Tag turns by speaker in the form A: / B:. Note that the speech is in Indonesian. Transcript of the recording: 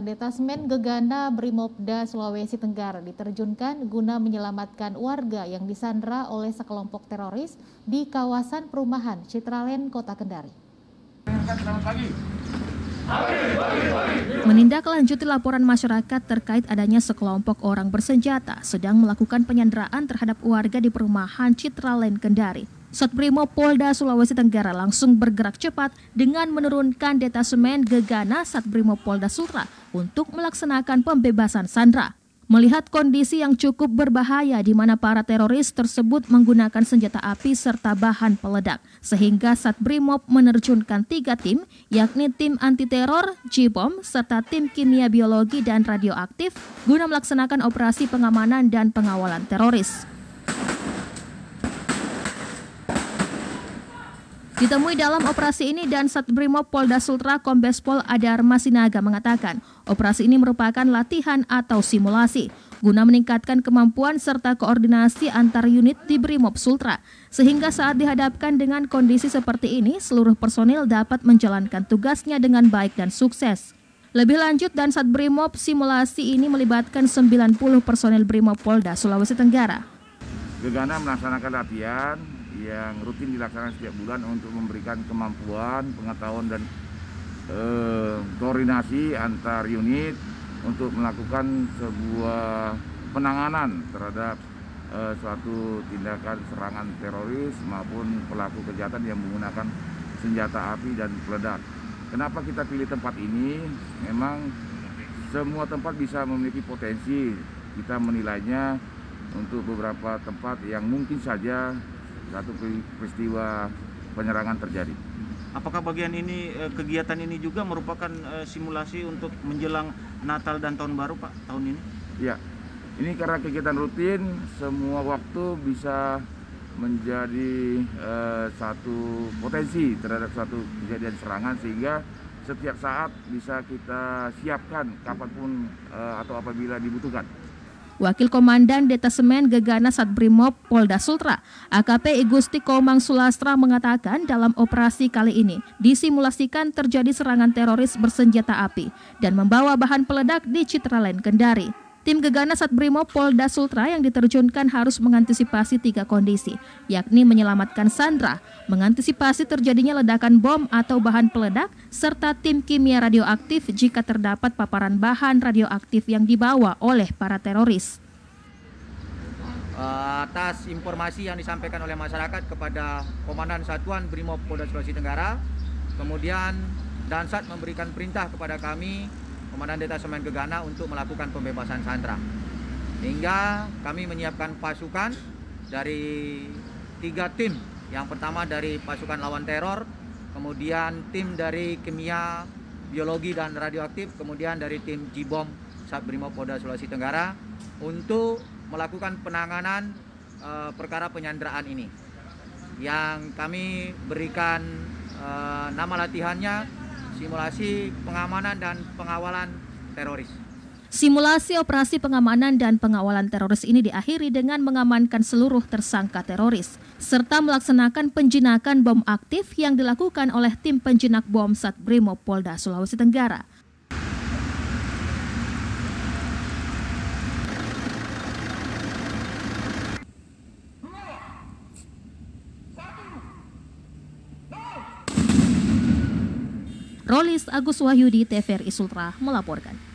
A: Detasmen Gegana Brimobda Sulawesi Tenggara diterjunkan guna menyelamatkan warga yang disandra oleh sekelompok teroris di kawasan perumahan Citralen, Kota Kendari. Menindaklanjuti laporan masyarakat terkait adanya sekelompok orang bersenjata sedang melakukan penyanderaan terhadap warga di perumahan Citralen, Kendari. Satbrimo Polda Sulawesi Tenggara langsung bergerak cepat dengan menurunkan detasemen Gegana Satbrimo Polda Sutra untuk melaksanakan pembebasan Sandra. Melihat kondisi yang cukup berbahaya di mana para teroris tersebut menggunakan senjata api serta bahan peledak, sehingga Satbrimob menerjunkan tiga tim, yakni tim anti teror, J-Bom, serta tim kimia biologi dan radioaktif, guna melaksanakan operasi pengamanan dan pengawalan teroris. Ditemui dalam operasi ini dan Satbrimob Polda Sultra Kombes Pol Adar Masinaga mengatakan, operasi ini merupakan latihan atau simulasi guna meningkatkan kemampuan serta koordinasi antar unit di Brimob Sultra, sehingga saat dihadapkan dengan kondisi seperti ini, seluruh personil dapat menjalankan tugasnya dengan baik dan sukses. Lebih lanjut, dan saat Brimob, simulasi ini melibatkan 90 personil Brimob Polda, Sulawesi Tenggara.
B: Gegana melaksanakan latihan yang rutin dilaksanakan setiap bulan untuk memberikan kemampuan, pengetahuan dan eh, koordinasi antar unit untuk melakukan sebuah penanganan terhadap eh, suatu tindakan serangan teroris maupun pelaku kejahatan yang menggunakan senjata api dan peledak. Kenapa kita pilih tempat ini? Memang semua tempat bisa memiliki potensi. Kita menilainya untuk beberapa tempat yang mungkin saja satu peristiwa penyerangan terjadi. Apakah bagian ini eh, kegiatan ini juga merupakan eh, simulasi untuk menjelang Natal dan Tahun Baru Pak tahun ini? Ya, ini karena kegiatan rutin semua waktu bisa menjadi eh, satu potensi terhadap satu kejadian serangan sehingga setiap saat bisa kita siapkan kapanpun eh, atau apabila dibutuhkan.
A: Wakil Komandan Detasemen Gegana Satbrimob Polda Sultra, AKP Igusti Komang Sulastra mengatakan dalam operasi kali ini disimulasikan terjadi serangan teroris bersenjata api dan membawa bahan peledak di Citraland Kendari. Tim Gegana Satbrimo Polda Sultra yang diterjunkan harus mengantisipasi tiga kondisi, yakni menyelamatkan Sandra, mengantisipasi terjadinya ledakan bom atau bahan peledak, serta tim kimia radioaktif jika terdapat paparan bahan radioaktif yang dibawa oleh para teroris.
C: Atas informasi yang disampaikan oleh masyarakat kepada Komandan Satuan Brimob Polda Sulawesi Tenggara, kemudian Dansat memberikan perintah kepada kami Komandan Detasemen Gegana untuk melakukan pembebasan sandra. Hingga kami menyiapkan pasukan dari tiga tim. Yang pertama dari pasukan lawan teror, kemudian tim dari kimia, biologi, dan radioaktif, kemudian dari tim Jibom Satbrimob Polda Sulawesi Tenggara untuk melakukan penanganan e, perkara penyanderaan ini yang kami berikan e, nama latihannya simulasi pengamanan dan pengawalan teroris.
A: Simulasi operasi pengamanan dan pengawalan teroris ini diakhiri dengan mengamankan seluruh tersangka teroris, serta melaksanakan penjinakan bom aktif yang dilakukan oleh tim penjinak bom Satbrimo Polda Sulawesi Tenggara. Rolis Agus Wahyudi TVRI Sultra melaporkan.